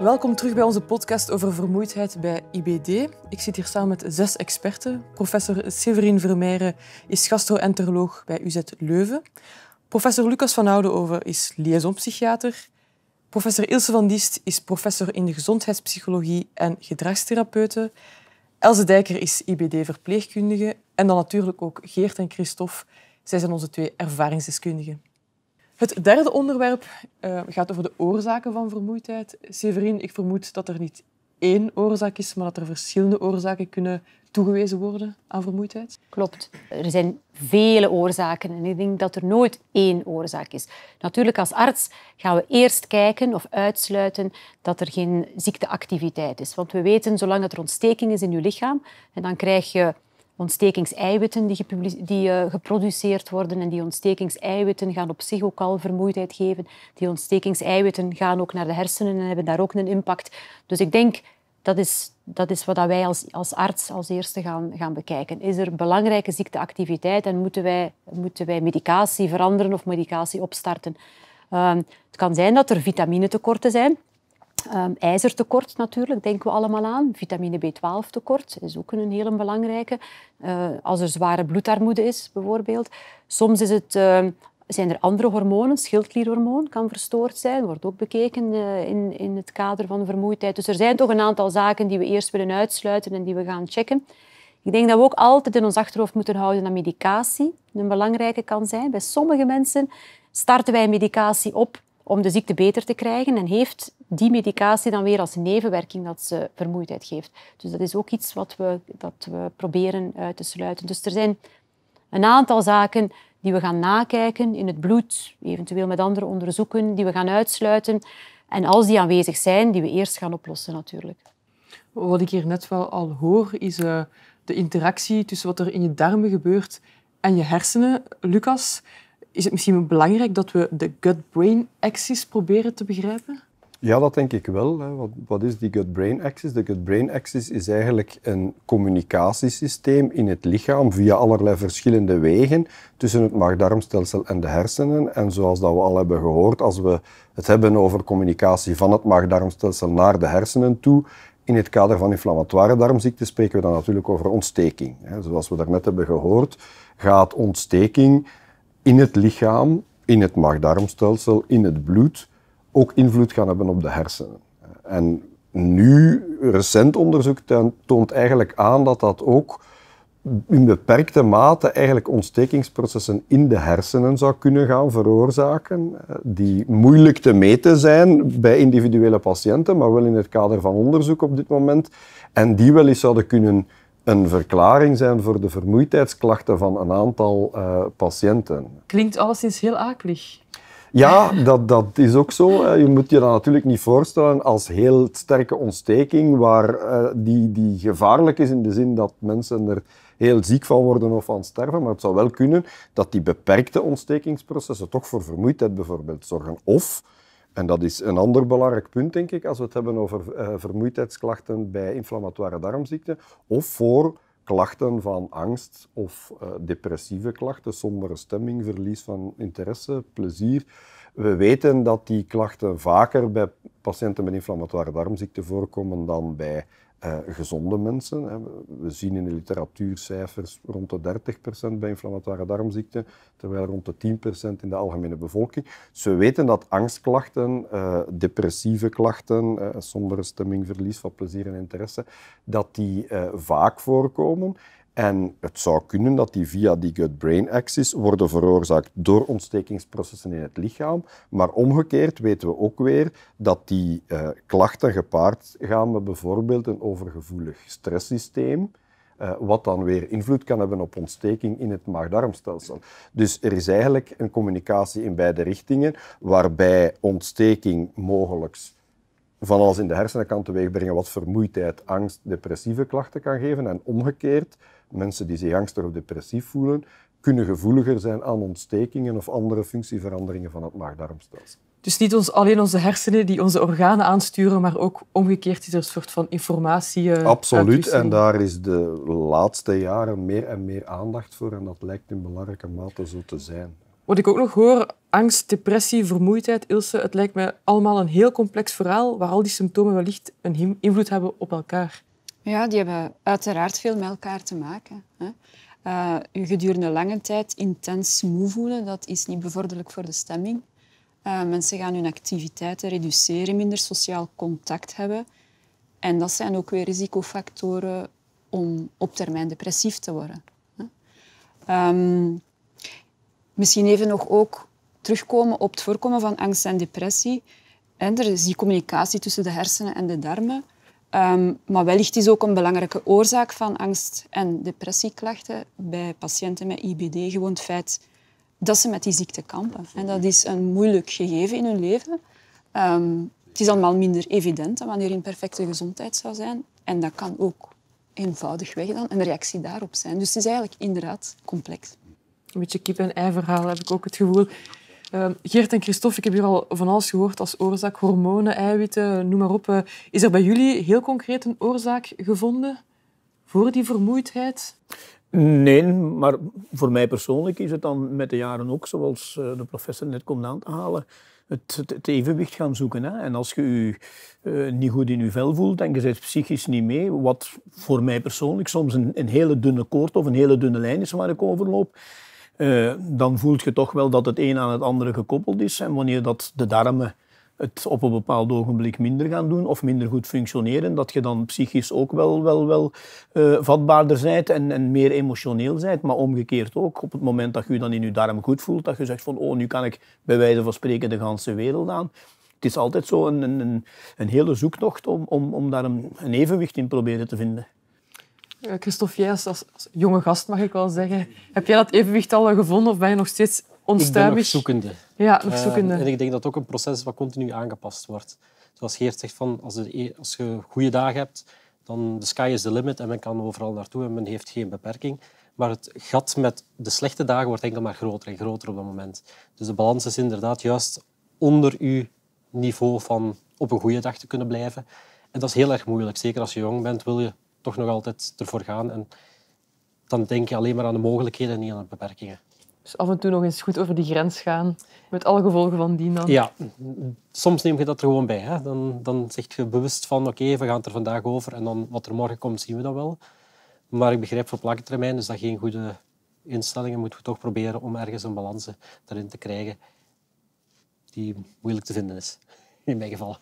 Welkom terug bij onze podcast over vermoeidheid bij IBD. Ik zit hier samen met zes experten. Professor Severin Vermeijren is gastroenteroloog bij UZ Leuven. Professor Lucas van Oudenover is liaisonpsychiater. Professor Ilse van Diest is professor in de gezondheidspsychologie en gedragstherapeuten. Elze Dijker is IBD-verpleegkundige. En dan natuurlijk ook Geert en Christophe. Zij zijn onze twee ervaringsdeskundigen. Het derde onderwerp eh, gaat over de oorzaken van vermoeidheid. Severin, ik vermoed dat er niet één oorzaak is, maar dat er verschillende oorzaken kunnen toegewezen worden aan vermoeidheid? Klopt. Er zijn vele oorzaken en ik denk dat er nooit één oorzaak is. Natuurlijk, als arts gaan we eerst kijken of uitsluiten dat er geen ziekteactiviteit is. Want we weten, zolang er ontsteking is in je lichaam, en dan krijg je ontstekingseiwitten die, die eh, geproduceerd worden. En die ontstekingseiwitten gaan op zich ook al vermoeidheid geven. Die ontstekingseiwitten gaan ook naar de hersenen en hebben daar ook een impact. Dus ik denk, dat is, dat is wat wij als, als arts als eerste gaan, gaan bekijken. Is er belangrijke ziekteactiviteit en moeten wij, moeten wij medicatie veranderen of medicatie opstarten? Ehm, het kan zijn dat er vitamine tekorten zijn. Ehm, ijzertekort natuurlijk, denken we allemaal aan. Vitamine B12 tekort is ook een hele belangrijke. Eh, als er zware bloedarmoede is, bijvoorbeeld. Soms is het, ehm, zijn er andere hormonen. Schildklierhormoon kan verstoord zijn, wordt ook bekeken eh, in, in het kader van vermoeidheid. Dus er zijn toch een aantal zaken die we eerst willen uitsluiten en die we gaan checken. Ik denk dat we ook altijd in ons achterhoofd moeten houden dat medicatie een belangrijke kan zijn. Bij sommige mensen starten wij medicatie op om de ziekte beter te krijgen en heeft die medicatie dan weer als nevenwerking dat ze vermoeidheid geeft. Dus dat is ook iets wat we, dat we proberen uit eh, te sluiten. Dus er zijn een aantal zaken die we gaan nakijken in het bloed, eventueel met andere onderzoeken, die we gaan uitsluiten. En als die aanwezig zijn, die we eerst gaan oplossen natuurlijk. Wat ik hier net wel al hoor, is eh, de interactie tussen wat er in je darmen gebeurt en je hersenen. Lucas, is het misschien belangrijk dat we de gut-brain axis proberen te begrijpen? Ja, dat denk ik wel. Wat, wat is die gut-brain axis? De gut-brain axis is eigenlijk een communicatiesysteem in het lichaam via allerlei verschillende wegen tussen het maagdarmstelsel en de hersenen. En zoals dat we al hebben gehoord, als we het hebben over communicatie van het maagdarmstelsel naar de hersenen toe, in het kader van inflammatoire darmziekten spreken we dan natuurlijk over ontsteking. Zoals we daarnet hebben gehoord, gaat ontsteking in het lichaam, in het maagdarmstelsel, in het bloed, ook invloed gaan hebben op de hersenen. En nu, recent onderzoek toont eigenlijk aan dat dat ook in beperkte mate eigenlijk ontstekingsprocessen in de hersenen zou kunnen gaan veroorzaken, eh, die moeilijk te meten zijn bij individuele patiënten, maar wel in het kader van onderzoek op dit moment, en die wel eens zouden kunnen een verklaring zijn voor de vermoeidheidsklachten van een aantal eh, patiënten. Klinkt alleszins heel akelig. Ja, dat, dat is ook zo. Je moet je dat natuurlijk niet voorstellen als heel sterke ontsteking, waar, eh, die, die gevaarlijk is in de zin dat mensen er heel ziek van worden of van sterven. Maar het zou wel kunnen dat die beperkte ontstekingsprocessen toch voor vermoeidheid bijvoorbeeld zorgen. Of en dat is een ander belangrijk punt, denk ik, als we het hebben over eh, vermoeidheidsklachten bij inflammatoire darmziekten of voor klachten van angst of eh, depressieve klachten, sombere stemming, verlies van interesse, plezier. We weten dat die klachten vaker bij patiënten met inflammatoire darmziekte voorkomen dan bij eh, gezonde mensen. Hè. We zien in de literatuur cijfers rond de 30% bij inflammatoire darmziekten, terwijl rond de 10% in de algemene bevolking. Ze weten dat angstklachten, eh, depressieve klachten, uh, sombere stemming, verlies van plezier en interesse, dat die vaak voorkomen. En het zou kunnen dat die via die gut-brain axis worden veroorzaakt door ontstekingsprocessen in het lichaam. Maar omgekeerd weten we ook weer dat die eh, klachten gepaard gaan met bijvoorbeeld een overgevoelig stresssysteem. Eh, wat dan weer invloed kan hebben op ontsteking in het maag-darmstelsel. Dus er is eigenlijk een communicatie in beide richtingen, waarbij ontsteking mogelijk van alles in de hersenen kan teweegbrengen wat vermoeidheid, angst, depressieve klachten kan geven. En omgekeerd, mensen die zich angstig of depressief voelen, kunnen gevoeliger zijn aan ontstekingen of andere functieveranderingen van het maag Dus niet ons, alleen onze hersenen die onze organen aansturen, maar ook omgekeerd is er een soort van informatie. Eh, Absoluut, en daar is de laatste jaren meer en meer aandacht voor en dat lijkt in belangrijke mate zo te zijn. Wat ik ook nog hoor, angst, depressie, vermoeidheid, Ilse, het lijkt me allemaal een heel complex verhaal waar al die symptomen wellicht een invloed hebben op elkaar. Ja, die hebben uiteraard veel met elkaar te maken. Hè? je eh, gedurende lange tijd intens moe voelen, dat is niet bevorderlijk voor de stemming. Eh, mensen gaan hun activiteiten reduceren, minder sociaal contact hebben. En dat zijn ook weer risicofactoren om op termijn depressief te worden. Hè? Ehm, Misschien even nog ook terugkomen op het voorkomen van angst en depressie. En er is die communicatie tussen de hersenen en de darmen. Ehm, maar wellicht is ook een belangrijke oorzaak van angst- en depressieklachten bij patiënten met IBD gewoon het feit dat ze met die ziekte kampen. En dat is een moeilijk gegeven in hun leven. Ehm, het is allemaal minder evident dan wanneer je in perfecte gezondheid zou zijn. En dat kan ook eenvoudigweg dan een reactie daarop zijn. Dus het is eigenlijk inderdaad complex. Een beetje kip en ei verhaal heb ik ook het gevoel. Ehm, Geert en Christophe, ik heb hier al van alles gehoord als oorzaak. Hormonen, eiwitten, noem maar op. Eh, is er bij jullie heel concreet een oorzaak gevonden voor die vermoeidheid? Nee, maar voor mij persoonlijk is het dan met de jaren ook, zoals eh, de professor net komt aan te halen, het, evenwicht gaan zoeken. Hè? En als je je eh, niet goed in je vel voelt en je zit psychisch niet mee, wat voor mij persoonlijk soms een, een hele dunne koord of een hele dunne lijn is waar ik over loop, eh, dan voelt je toch wel dat het een aan het andere gekoppeld is. En wanneer dat de darmen het op een bepaald ogenblik minder gaan doen of minder goed functioneren, dat je dan psychisch ook wel, wel, wel eh, vatbaarder bent en, en meer emotioneel bent. Maar omgekeerd ook, op het moment dat je dan in je darm goed voelt, dat je zegt van oh, nu kan ik bij wijze van spreken de ganse wereld aan. Het is altijd zo een, een, hele zoektocht om, om, om daar een, een evenwicht in proberen te vinden. Eh, Christophe, jij als, jonge gast mag ik wel zeggen, heb jij dat evenwicht al gevonden of ben je nog steeds onstuimig? Ik ben nog zoekende. Ja, nog eh, zoekende. en ik denk dat het ook een proces is wat continu aangepast wordt. Zoals Geert zegt, van, als, je als je goede dagen hebt, dan de sky is the limit en men kan overal naartoe en men heeft geen beperking. Maar het gat met de slechte dagen wordt enkel maar groter en groter op dat moment. Dus de balans is inderdaad juist onder uw niveau van op een goede dag te kunnen blijven. En dat is heel erg moeilijk. Zeker als je jong bent, wil je toch nog altijd ervoor gaan. En dan denk je alleen maar aan de mogelijkheden en niet aan de beperkingen. Dus af en toe nog eens goed over die grens gaan, met alle gevolgen van die dan. Ja, soms neem je dat er gewoon bij. Hè. Dan, dan zeg je bewust van, oké, we gaan het er vandaag over en dan wat er morgen komt, zien we dat wel. Maar ik begrijp voor lange termijn is dus dat geen goede instelling. Moeten we toch proberen om ergens een balans daarin te krijgen die moeilijk te vinden is, in mijn geval.